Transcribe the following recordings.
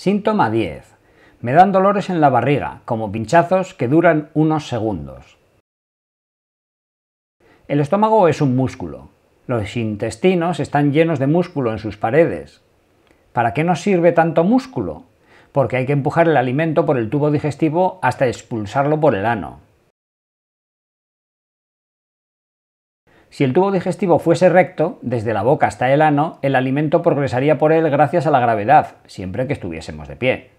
Síntoma 10. Me dan dolores en la barriga, como pinchazos que duran unos segundos. El estómago es un músculo. Los intestinos están llenos de músculo en sus paredes. ¿Para qué nos sirve tanto músculo? Porque hay que empujar el alimento por el tubo digestivo hasta expulsarlo por el ano. Si el tubo digestivo fuese recto, desde la boca hasta el ano, el alimento progresaría por él gracias a la gravedad, siempre que estuviésemos de pie.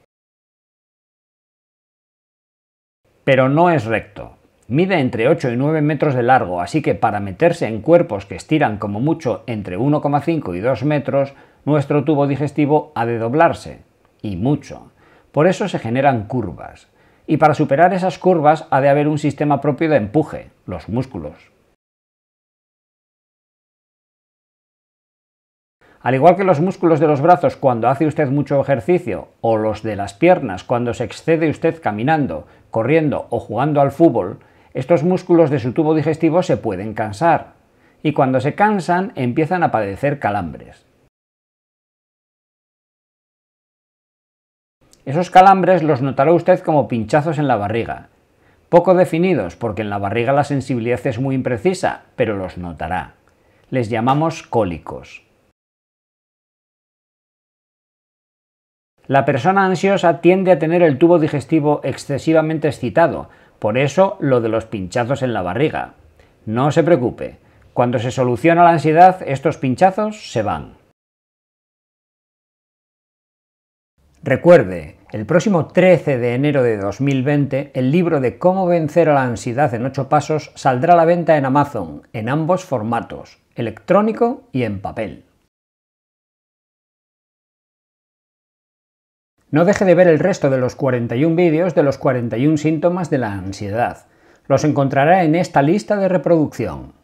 Pero no es recto. Mide entre 8 y 9 metros de largo, así que para meterse en cuerpos que estiran como mucho entre 1,5 y 2 metros, nuestro tubo digestivo ha de doblarse, y mucho. Por eso se generan curvas. Y para superar esas curvas ha de haber un sistema propio de empuje, los músculos. Al igual que los músculos de los brazos cuando hace usted mucho ejercicio, o los de las piernas cuando se excede usted caminando, corriendo o jugando al fútbol, estos músculos de su tubo digestivo se pueden cansar, y cuando se cansan empiezan a padecer calambres. Esos calambres los notará usted como pinchazos en la barriga, poco definidos porque en la barriga la sensibilidad es muy imprecisa, pero los notará. Les llamamos cólicos. La persona ansiosa tiende a tener el tubo digestivo excesivamente excitado, por eso lo de los pinchazos en la barriga. No se preocupe, cuando se soluciona la ansiedad estos pinchazos se van. Recuerde, el próximo 13 de enero de 2020, el libro de Cómo vencer a la ansiedad en 8 pasos saldrá a la venta en Amazon, en ambos formatos, electrónico y en papel. No deje de ver el resto de los 41 vídeos de los 41 síntomas de la ansiedad. Los encontrará en esta lista de reproducción.